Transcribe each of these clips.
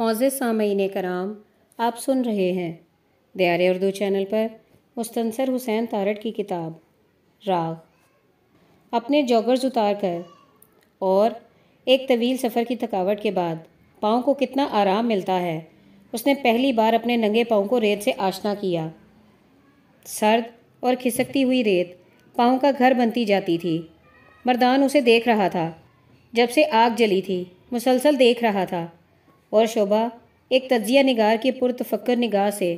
मौज़ सामीन कराम आप सुन रहे हैं दियार उर्दू चैनल पर मुस्तनसर हुसैन तारट की किताब राग अपने जॉगर्स उतार कर और एक तवील सफ़र की थकावट के बाद पाँव को कितना आराम मिलता है उसने पहली बार अपने नंगे पाँव को रेत से आशना किया सर्द और खिसकती हुई रेत पाँव का घर बनती जाती थी मर्दान उसे देख रहा था जब से आग जली थी मुसलसल देख रहा था और शोभा एक तजिया निगार की पुरतफक्र निगाह से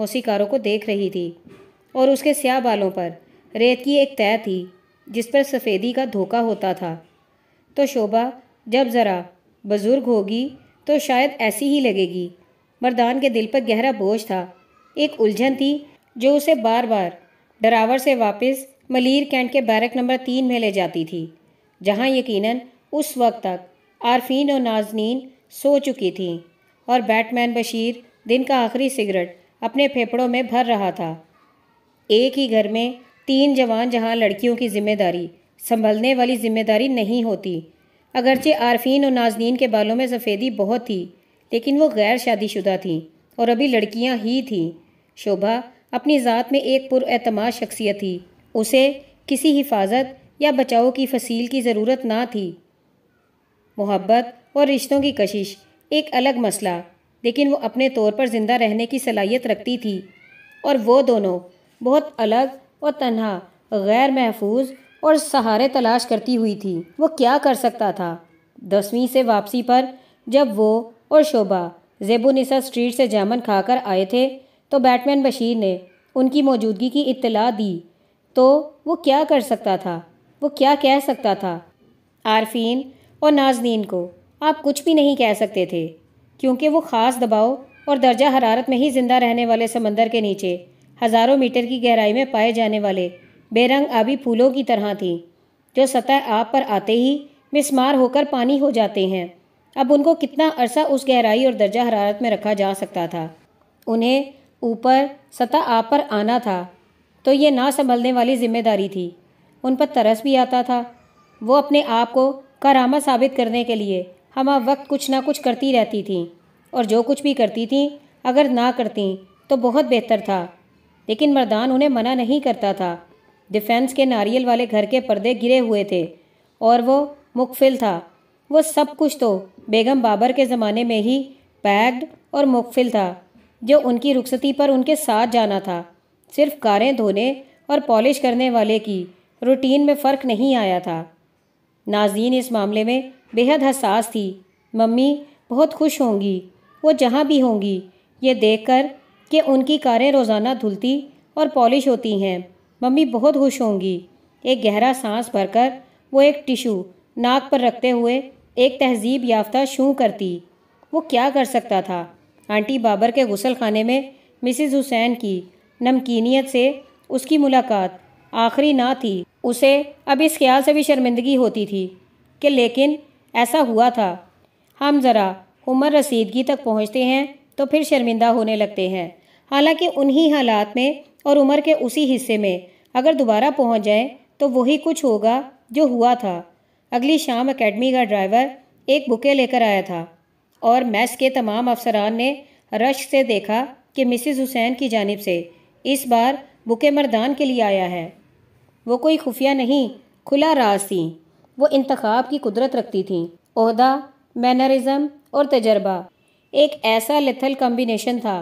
मौसीकारों को देख रही थी और उसके स्याह बालों पर रेत की एक तय थी जिस पर सफ़ेदी का धोखा होता था तो शोभा जब ज़रा बुज़ुर्ग होगी तो शायद ऐसी ही लगेगी मर्दान के दिल पर गहरा बोझ था एक उलझन थी जो उसे बार बार डरावर से वापस मलिर कैंट के बैरक नंबर तीन में ले जाती थी जहाँ यकीनन उस वक्त तक आरफीन और नाजनीन सो चुकी थी और बैटमैन बशीर दिन का आखिरी सिगरेट अपने फेफड़ों में भर रहा था एक ही घर में तीन जवान जहां लड़कियों की जिम्मेदारी संभलने वाली जिम्मेदारी नहीं होती अगरचे आरफीन और नाजनीन के बालों में सफ़ेदी बहुत थी लेकिन वो गैर शादीशुदा थीं और अभी लड़कियां ही थीं शोभा अपनी ज़ात में एक पुरमाद शख्सियत थी उसे किसी हिफाजत या बचाव की फसील की ज़रूरत ना थी मोहब्बत और रिश्तों की कशिश एक अलग मसला लेकिन वो अपने तौर पर ज़िंदा रहने की सलाहियत रखती थी और वो दोनों बहुत अलग और तन्हा गैर महफूज और सहारे तलाश करती हुई थी वो क्या कर सकता था दसवीं से वापसी पर जब वो और शोभा जेबुनिसा स्ट्रीट से जामन खाकर आए थे तो बैटमैन बशीर ने उनकी मौजूदगी की इत्तला दी तो वो क्या कर सकता था वो क्या कह सकता था आरफीन और नाजनीन को आप कुछ भी नहीं कह सकते थे क्योंकि वो ख़ास दबाव और दर्जा हरारत में ही ज़िंदा रहने वाले समंदर के नीचे हज़ारों मीटर की गहराई में पाए जाने वाले बेरंग आबी फूलों की तरह थी जो सतह आप पर आते ही मिसमार होकर पानी हो जाते हैं अब उनको कितना अरसा उस गहराई और दर्जा हरारत में रखा जा सकता था उन्हें ऊपर सतह आप पर आना था तो ये ना संभलने वाली जिम्मेदारी थी उन पर तरस भी आता था वो अपने आप को करामा साबित करने के लिए हम वक्त कुछ ना कुछ करती रहती थी और जो कुछ भी करती थी अगर ना करती तो बहुत बेहतर था लेकिन मर्दान उन्हें मना नहीं करता था डिफेंस के नारियल वाले घर के पर्दे गिरे हुए थे और वो मुकफिल था वो सब कुछ तो बेगम बाबर के ज़माने में ही पैक्ड और मुकफिल था जो उनकी रुखसती पर उनके साथ जाना था सिर्फ कारें धोने और पॉलिश करने वाले की रूटीन में फ़र्क नहीं आया था नाजीन इस मामले में बेहद हसास थी मम्मी बहुत खुश होंगी वो जहाँ भी होंगी ये देखकर कि उनकी कारें रोज़ाना धुलती और पॉलिश होती हैं मम्मी बहुत खुश होंगी एक गहरा सांस भरकर वो एक टिशू नाक पर रखते हुए एक तहजीब याफ्ता शू करती वो क्या कर सकता था आंटी बाबर के गसल खाने में मिसिज़ हुसैन की नमकीनीत से उसकी मुलाकात आखिरी ना थी उसे अब इस ख्याल से भी शर्मिंदगी होती थी कि लेकिन ऐसा हुआ था हम ज़रा उम्र रसीदगी तक पहुँचते हैं तो फिर शर्मिंदा होने लगते हैं हालांकि उन्हीं हालात में और उम्र के उसी हिस्से में अगर दोबारा पहुँच जाएं तो वही कुछ होगा जो हुआ था अगली शाम एकेडमी का ड्राइवर एक बुके लेकर आया था और मैस के तमाम अफसरान ने रश से देखा कि मिसिज़ हुसैन की जानब से इस बार बुके मरदान के लिए आया है वो कोई खुफिया नहीं खुला रास थी वो इंतखब की कुदरत रखती थी अहदा मैनरिज़म और तजर्बा एक ऐसा लथल कम्बिनेशन था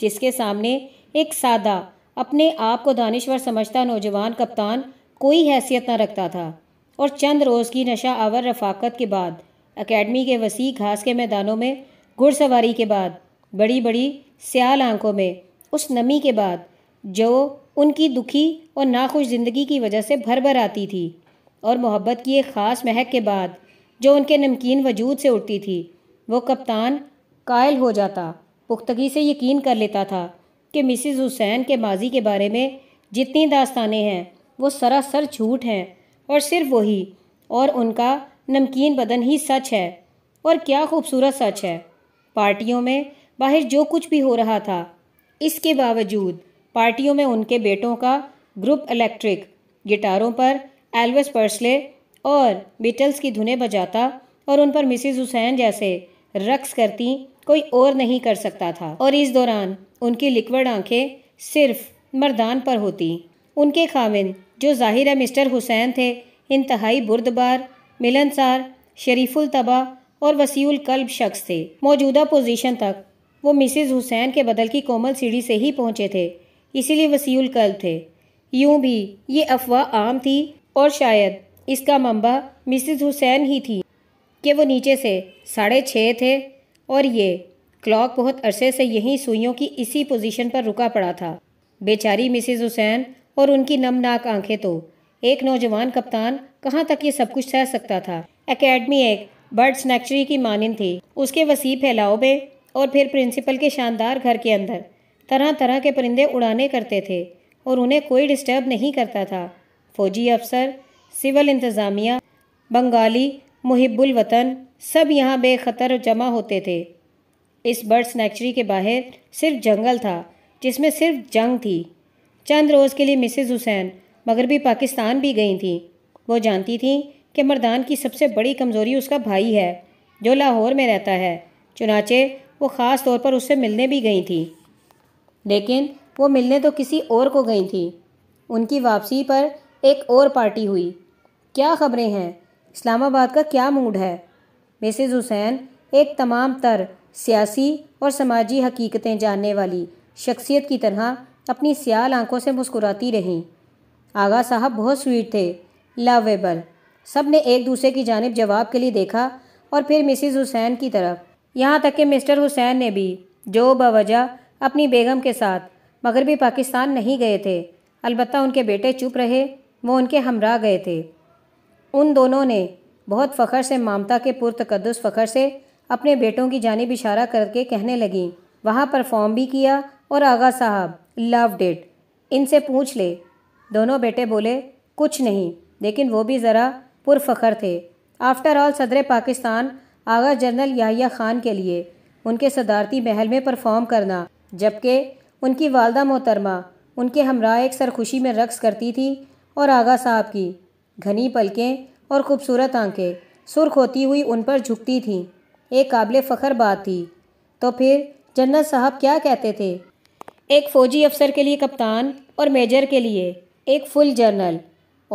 जिसके सामने एक सादा अपने आप को दानश्वर समझता नौजवान कप्तान कोई हैसियत न रखता था और चंद रोज़ की नशा आवर रफाकत के बाद एकेडमी के वसी घास के मैदानों में घुड़सवारी के बाद बड़ी बड़ी सियाल आंखों में उस नमी के बाद जो उनकी दुखी और नाखुश ज़िंदगी की वजह से भर भर आती थी और मोहब्बत की एक ख़ास महक के बाद जो उनके नमकीन वजूद से उठती थी वो कप्तान कायल हो जाता पुख्तगी से यकीन कर लेता था कि मिसिज़ हुसैन के माजी के बारे में जितनी दास्तानें हैं वो सरासर झूठ हैं और सिर्फ वही और उनका नमकीन बदन ही सच है और क्या खूबसूरत सच है पार्टियों में बाहर जो कुछ भी हो रहा था इसके बावजूद पार्टियों में उनके बेटों का ग्रुप इलेक्ट्रिक गिटारों पर एल्वस पर्सले और बीटल्स की धुनें बजाता और उन पर मिसिज हुसैन जैसे रक्स करती कोई और नहीं कर सकता था और इस दौरान उनकी लिक्विड आंखें सिर्फ मर्दान पर होती उनके खामिन जो जाहिर है मिस्टर हुसैन थे इंतहाई बुरदबार मिलनसार शरीफुल तबा और वसीउल कल्ब शख्स थे मौजूदा पोजीशन तक वो मिसिज हुसैन के बदल की कोमल सीढ़ी से ही पहुंचे थे इसीलिए वसीउल कल्ब थे यूं भी ये अफवाह आम थी और शायद इसका मंबा मिसिज हुसैन ही थी कि वो नीचे से साढ़े छः थे और ये क्लॉक बहुत अरसे से यहीं सुइयों की इसी पोजीशन पर रुका पड़ा था बेचारी मिसिज हुसैन और उनकी नमनाक आंखें तो एक नौजवान कप्तान कहाँ तक ये सब कुछ सह सकता था एकेडमी एक बर्ड स्नैक्चरी की मानंद थी उसके वसी फैलाव में और फिर प्रिंसिपल के शानदार घर के अंदर तरह तरह के परिंदे उड़ाने करते थे और उन्हें कोई डिस्टर्ब नहीं करता था फ़ौजी अफसर सिविल इंतज़ामिया बंगाली मुहिबुल वतन सब यहाँ बेखतर जमा होते थे इस बर्ड स्नैक्चरी के बाहर सिर्फ जंगल था जिसमें सिर्फ जंग थी चंद रोज़ के लिए मिसेज हुसैन मगरबी पाकिस्तान भी गई थी वो जानती थी कि मर्दान की सबसे बड़ी कमज़ोरी उसका भाई है जो लाहौर में रहता है चुनाचे वो ख़ास तौर पर उससे मिलने भी गई थी लेकिन वो मिलने तो किसी और को गई थी उनकी वापसी पर एक और पार्टी हुई क्या खबरें हैं इस्लामाबाद का क्या मूड है मिसेज़ हुसैन एक तमाम तर सियासी और समाजी हकीकतें जानने वाली शख्सियत की तरह अपनी सियाल आंखों से मुस्कुराती रहीं आगा साहब बहुत स्वीट थे लवेबल सब ने एक दूसरे की जानब जवाब के लिए देखा और फिर मिसिज़ हुसैन की तरफ यहाँ तक कि मिस्टर हुसैन ने भी जो बवजह अपनी बेगम के साथ मगरबी पाकिस्तान नहीं गए थे अलबत्त उनके बेटे चुप रहे वो उनके हमरा गए थे उन दोनों ने बहुत फ़खर से मामता के पुरतकदस फ़खर से अपने बेटों की जानब इशारा करके कहने लगी वहाँ परफॉर्म भी किया और आगा साहब लव डेट इनसे पूछ ले दोनों बेटे बोले कुछ नहीं लेकिन वो भी ज़रा पुरफ़खर थे आफ्टर ऑल सदर पाकिस्तान आगा जनरल याहिया खान के लिए उनके सदारती महल में परफॉर्म करना जबकि उनकी वालदा मोहतरमा उनके हमरा एक सरखुशी में रक्स करती थी और आगा साहब की घनी पलकें और खूबसूरत आंखें सुर्ख होती हुई उन पर झुकती थीं एक काबिल फ़ख्र बात थी तो फिर जन्नत साहब क्या कहते थे एक फ़ौजी अफसर के लिए कप्तान और मेजर के लिए एक फुल जनरल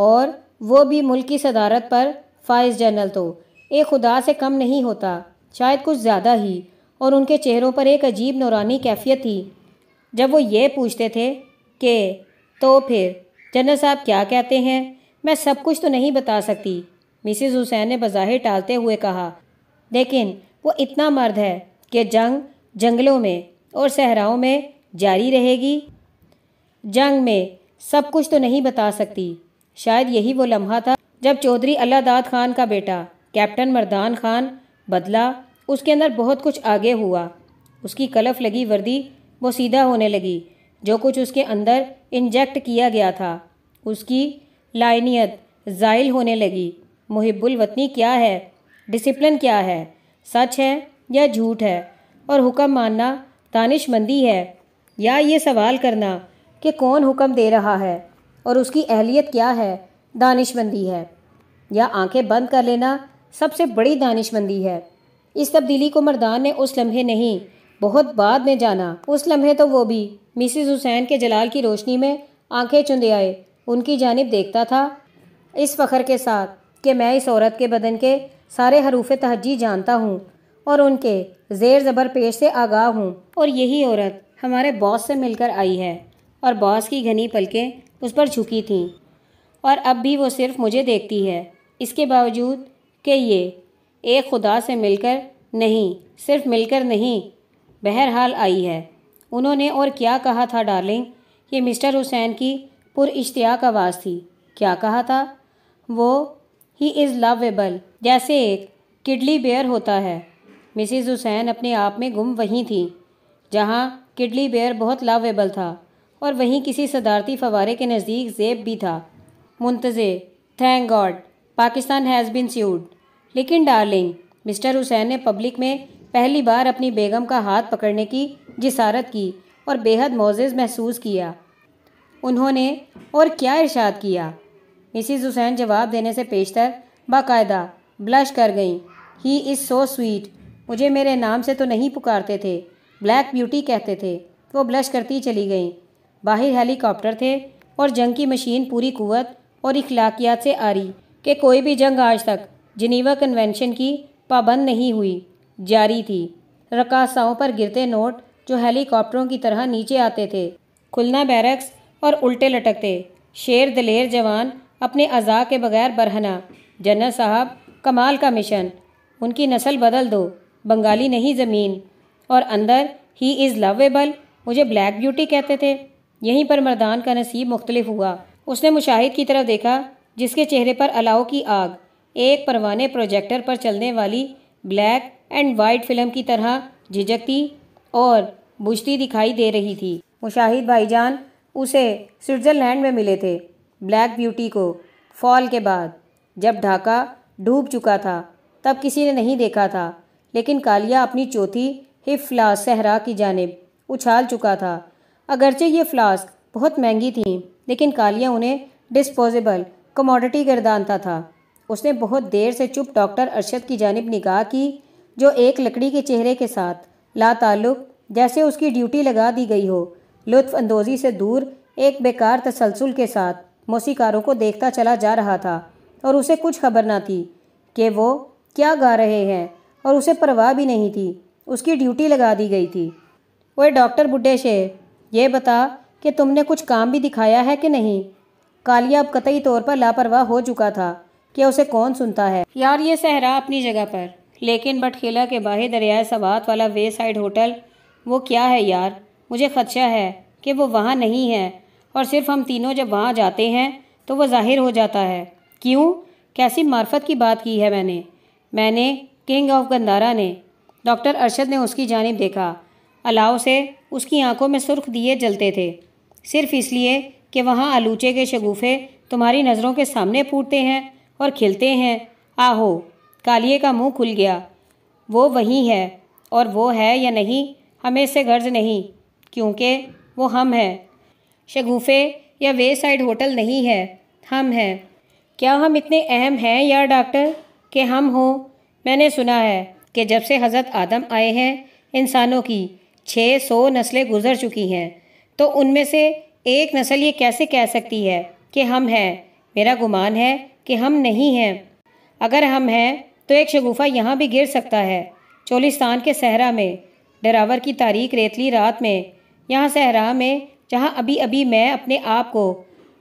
और वो भी मुल्क की सदारत पर फाइज जनरल तो एक खुदा से कम नहीं होता शायद कुछ ज़्यादा ही और उनके चेहरों पर एक अजीब नौरानी कैफियत थी जब वो ये पूछते थे कि तो फिर जनरल साहब क्या कहते हैं मैं सब कुछ तो नहीं बता सकती मिसिज़ हुसैन ने बज़ाहिर टालते हुए कहा लेकिन वो इतना मर्द है कि जंग जंगलों में और सहराओं में जारी रहेगी जंग में सब कुछ तो नहीं बता सकती शायद यही वो लम्हा था जब चौधरी अल्लादाद खान का बेटा कैप्टन मर्दान खान बदला उसके अंदर बहुत कुछ आगे हुआ उसकी कलफ लगी वर्दी वो सीधा होने लगी जो कुछ उसके अंदर इंजेक्ट किया गया था उसकी लाइनियत ज़ाइल होने लगी मुहिब्बुल वतनी क्या है डिसिप्लिन क्या है सच है या झूठ है और हुक्म मानना दानिशमंदी है या ये सवाल करना कि कौन हुक्म दे रहा है और उसकी अहलियत क्या है दानिशमंदी है या आंखें बंद कर लेना सबसे बड़ी दानिशमंदी है इस तब्दीली को मर्दान ने उस लम्हे नहीं बहुत बाद में जाना उस लम्हे तो वो भी मिसिज़ हुसैन के जलाल की रोशनी में आंखें चुंदे आए उनकी जानब देखता था इस फ़ख्र के साथ कि मैं इस औरत के बदन के सारे हरूफ तहजी जानता हूँ और उनके ज़ेर ज़बर पेश से आगाह हूँ और यही औरत हमारे बॉस से मिलकर आई है और बॉस की घनी पलकें उस पर झुकी थी और अब भी वो सिर्फ मुझे देखती है इसके बावजूद कि ये एक खुदा से मिलकर नहीं सिर्फ मिलकर नहीं बहरहाल आई है उन्होंने और क्या कहा था डार्लिंग ये मिस्टर हुसैन की पुरश्तियाक आवाज़ थी क्या कहा था वो ही इज़ लवेबल जैसे एक किडली बेयर होता है मिसिज़ हुसैन अपने आप में गुम वहीं थी जहाँ किडली बेयर बहुत लवेबल था और वहीं किसी सदारती फवारे के नज़दीक जेब भी था मुंतज़े thank God Pakistan has been saved लेकिन डार्लिंग मिस्टर हुसैन ने पब्लिक में पहली बार अपनी बेगम का हाथ पकड़ने की जिसारत की और बेहद मोज़ महसूस किया उन्होंने और क्या इर्शाद किया मिसिज़ हुसैन जवाब देने से पेशतर बाकायदा ब्लश कर गईं ही इज़ सो स्वीट मुझे मेरे नाम से तो नहीं पुकारते थे ब्लैक ब्यूटी कहते थे वो ब्लश करती चली गईं बाहर हेलीकॉप्टर थे और जंग की मशीन पूरी कुवत और इखलाकियात से आ रही कि कोई भी जंग आज तक जिनीवा कन्वेंशन की पाबंद नहीं हुई जारी थी रकासाओं पर गिरते नोट जो हेलीकॉप्टरों की तरह नीचे आते थे खुलना बैरक्स और उल्टे लटकते शेर दलेर जवान अपने अज़ा के बगैर बरहना जनरल साहब कमाल का मिशन उनकी नस्ल बदल दो बंगाली नहीं ज़मीन और अंदर ही इज़ लवेबल मुझे ब्लैक ब्यूटी कहते थे यहीं पर मर्दान का नसीब मुख्तलिफ हुआ उसने मुशाहिद की तरफ देखा जिसके चेहरे पर अलाव की आग एक परवाने प्रोजेक्टर पर चलने वाली ब्लैक एंड वाइट फिल्म की तरह झिझकती और बुझती दिखाई दे रही थी मुशाहिद भाईजान उसे स्विट्ज़रलैंड में मिले थे ब्लैक ब्यूटी को फॉल के बाद जब ढाका डूब चुका था तब किसी ने नहीं देखा था लेकिन कालिया अपनी चौथी हिप फ्लास्क सहरा की जानब उछाल चुका था अगरचे ये फ्लास्क बहुत महंगी थी लेकिन कालिया उन्हें डिस्पोजेबल कमोडिटी गर्दानता था उसने बहुत देर से चुप डॉक्टर अरशद की जानब निगाह की जो एक लकड़ी के चेहरे के साथ लातालुक जैसे उसकी ड्यूटी लगा दी गई हो लुत्फ से दूर एक बेकार तसलसल के साथ मौसीकारों को देखता चला जा रहा था और उसे कुछ खबर ना थी कि वो क्या गा रहे हैं और उसे परवाह भी नहीं थी उसकी ड्यूटी लगा दी गई थी वो डॉक्टर बुढ़े शेर ये बता कि तुमने कुछ काम भी दिखाया है कि नहीं कालिया अब कतई तौर पर लापरवाह हो चुका था क्या उसे कौन सुनता है यार ये सहरा अपनी जगह पर लेकिन बटखेला के बाहर दरियाए सवात वाला वे साइड होटल वो क्या है यार मुझे खदशा है कि वो वहाँ नहीं है और सिर्फ हम तीनों जब वहाँ जाते हैं तो वो जाहिर हो जाता है क्यों कैसी मार्फत की बात की है मैंने मैंने किंग ऑफ गंदारा ने डॉक्टर अरशद ने उसकी जानब देखा अलाव से उसकी आंखों में सुर्ख दिए जलते थे सिर्फ इसलिए कि वहाँ आलूचे के शगुफ़े तुम्हारी नज़रों के सामने फूटते हैं और खिलते हैं आहो कालिए का मुंह खुल गया वो वही है और वो है या नहीं हमें इससे गर्ज नहीं क्योंकि वो हम हैं शगुफे या वे साइड होटल नहीं है हम हैं क्या हम इतने अहम हैं यार डॉक्टर कि हम हों मैंने सुना है कि जब से हज़रत आदम आए हैं इंसानों की छः सौ नस्लें गुजर चुकी हैं तो उनमें से एक नस्ल ये कैसे कह सकती है कि हम हैं मेरा गुमान है कि हम नहीं हैं अगर हम हैं तो एक शगुफा यहाँ भी गिर सकता है चोलिस्तान के सहरा में डरावर की तारीख रेतली रात में यहाँ सहरा में जहाँ अभी अभी मैं अपने आप को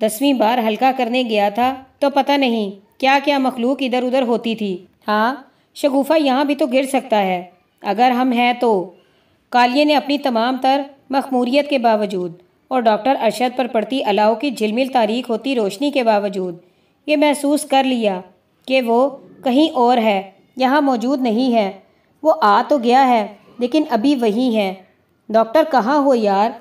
दसवीं बार हल्का करने गया था तो पता नहीं क्या क्या मखलूक इधर उधर होती थी हाँ शगुफा यहाँ भी तो गिर सकता है अगर हम हैं तो कालिए ने अपनी तमाम तर मखमूरीत के बावजूद और डॉक्टर अरशद पर पड़ती अलाव की झिलमिल तारीख होती रोशनी के बावजूद ये महसूस कर लिया कि वो कहीं और है यहाँ मौजूद नहीं है वो आ तो गया है लेकिन अभी वही है डॉक्टर कहाँ हो यार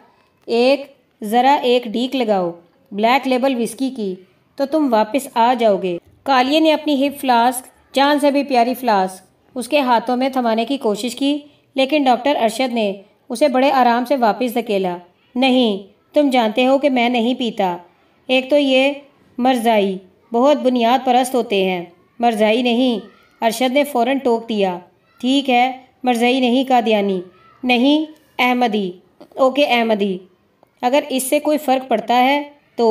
एक ज़रा एक डीक लगाओ ब्लैक लेबल विस्की की तो तुम वापस आ जाओगे कालिए ने अपनी हिप फ्लास्क जान से भी प्यारी फ्लास्क उसके हाथों में थमाने की कोशिश की लेकिन डॉक्टर अरशद ने उसे बड़े आराम से वापस धकेला नहीं तुम जानते हो कि मैं नहीं पीता एक तो ये मरजाई बहुत बुनियाद परस्त होते हैं मरजाई नहीं अरशद ने फ़ौर टोक दिया ठीक है मरजाई नहीं कादियानी नहीं अहमदी ओके अहमदी अगर इससे कोई फ़र्क पड़ता है तो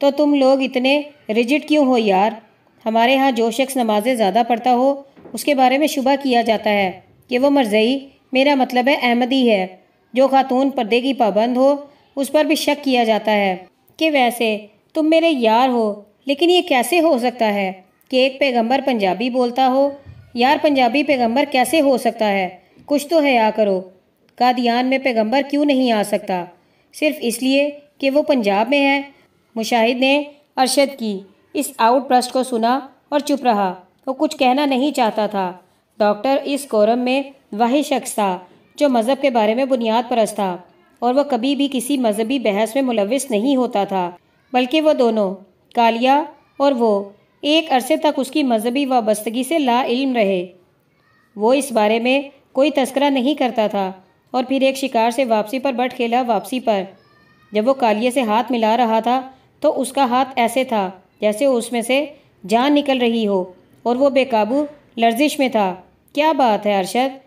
तो तुम लोग इतने रिजिड क्यों हो यार हमारे यहाँ जो शख्स नमाजें ज़्यादा पढ़ता हो उसके बारे में शुबा किया जाता है कि वो मरजई मेरा मतलब है अहमदी है जो खातून पर्दे की पाबंद हो उस पर भी शक किया जाता है कि वैसे तुम मेरे यार हो लेकिन ये कैसे हो सकता है कि एक पैगंबर पंजाबी बोलता हो यार पंजाबी पैगंबर कैसे हो सकता है कुछ तो है या करो कादियान में पैगंबर क्यों नहीं आ सकता सिर्फ इसलिए कि वो पंजाब में है मुशाहिद ने अरशद की इस आउटब्रस्ट को सुना और चुप रहा वो कुछ कहना नहीं चाहता था डॉक्टर इस कोरम में वही शख्स था जो मज़हब के बारे में बुनियाद परस्त था और वह कभी भी किसी मजहबी बहस में मुलविस नहीं होता था बल्कि वह दोनों कालिया और वो एक अरसे तक उसकी मजहबी वाबस्तगी से ला इल्म रहे वो इस बारे में कोई तस्करा नहीं करता था और फिर एक शिकार से वापसी पर बट खेला वापसी पर जब वो कालिए से हाथ मिला रहा था तो उसका हाथ ऐसे था जैसे उसमें से जान निकल रही हो और वो बेकाबू लर्जिश में था क्या बात है अरशद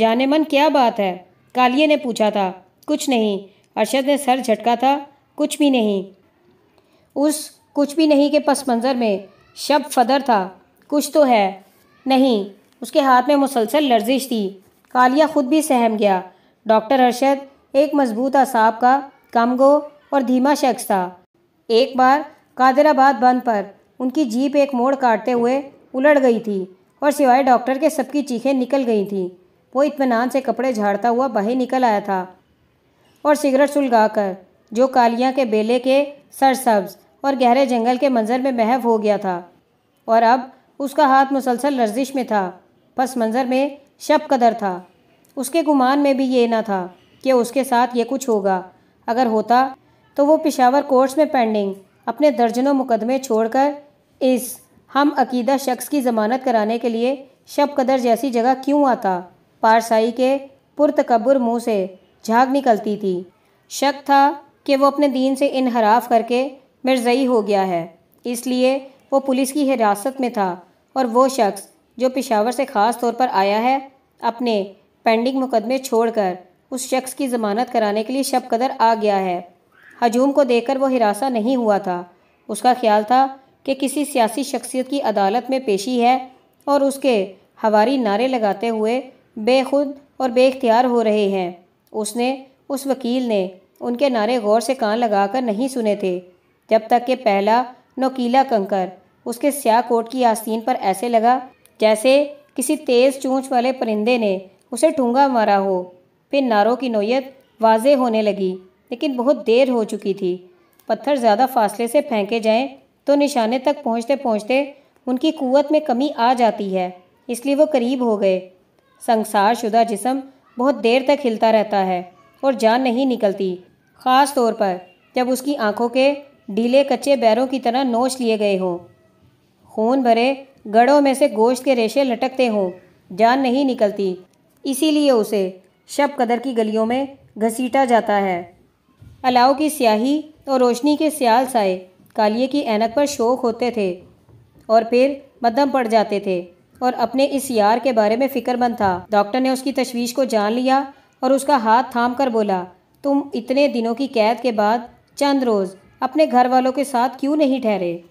जाने मन क्या बात है कालिए ने पूछा था कुछ नहीं अरशद ने सर झटका था कुछ भी नहीं उस कुछ भी नहीं के पस मंज़र में शब फदर था कुछ तो है नहीं उसके हाथ में मुसलसल लर्जिश थी कालिया खुद भी सहम गया डॉक्टर अरशद एक मजबूत असाब का गो और धीमा शख्स था एक बार कादराबाद बंद पर उनकी जीप एक मोड़ काटते हुए उलट गई थी और सिवाय डॉक्टर के सबकी चीखें निकल गई थीं वो इतमान से कपड़े झाड़ता हुआ बाहर निकल आया था और सिगरेट सुलगा कर जो कालिया के बेले के सरसब्ज़ और गहरे जंगल के मंजर में महव हो गया था और अब उसका हाथ मुसलसल लर्जिश में था पस मंजर में शब कदर था उसके गुमान में भी ये ना था कि उसके साथ ये कुछ होगा अगर होता तो वो पिशावर कोर्ट्स में पेंडिंग अपने दर्जनों मुकदमे छोड़कर इस हम अकीदा शख्स की ज़मानत कराने के लिए शब कदर जैसी जगह क्यों आता पारसाई के पुरतकबर मुँह से झाग निकलती थी शक था कि वो अपने दीन से इनहराफ करके मिर्जई हो गया है इसलिए वो पुलिस की हिरासत में था और वो शख्स जो पिशावर से ख़ास तौर पर आया है अपने पेंडिंग मुकदमे छोड़कर उस शख्स की ज़मानत कराने के लिए शब कदर आ गया है हजूम को देखकर वो हिरासा नहीं हुआ था उसका ख्याल था कि किसी सियासी शख्सियत की अदालत में पेशी है और उसके हवारी नारे लगाते हुए बेखुद और बेख्तियार हो रहे हैं उसने उस वकील ने उनके नारे गौर से कान लगाकर नहीं सुने थे जब तक कि पहला नोकीला कंकर उसके स्या कोट की आस्तीन पर ऐसे लगा जैसे किसी तेज़ चूंच वाले परिंदे ने उसे ठूंगा मारा हो फिर नारों की नोयत वाज होने लगी लेकिन बहुत देर हो चुकी थी पत्थर ज़्यादा फासले से फेंके जाएं तो निशाने तक पहुंचते पहुंचते उनकी कुवत में कमी आ जाती है इसलिए वो करीब हो गए संसार शुदा जिसम बहुत देर तक हिलता रहता है और जान नहीं निकलती ख़ास तौर पर जब उसकी आंखों के ढीले कच्चे बैरों की तरह नोच लिए गए हों खून भरे गड़ों में से गोश्त के रेशे लटकते हों जान नहीं निकलती इसीलिए उसे शब कदर की गलियों में घसीटा जाता है अलाव की स्याही और रोशनी के स्याल साए कालिए की ऐनक पर शोक होते थे और फिर मदम पड़ जाते थे और अपने इस यार के बारे में फ़िक्रमंद था डॉक्टर ने उसकी तशवीश को जान लिया और उसका हाथ थाम कर बोला तुम इतने दिनों की कैद के बाद चंद रोज़ अपने घर वालों के साथ क्यों नहीं ठहरे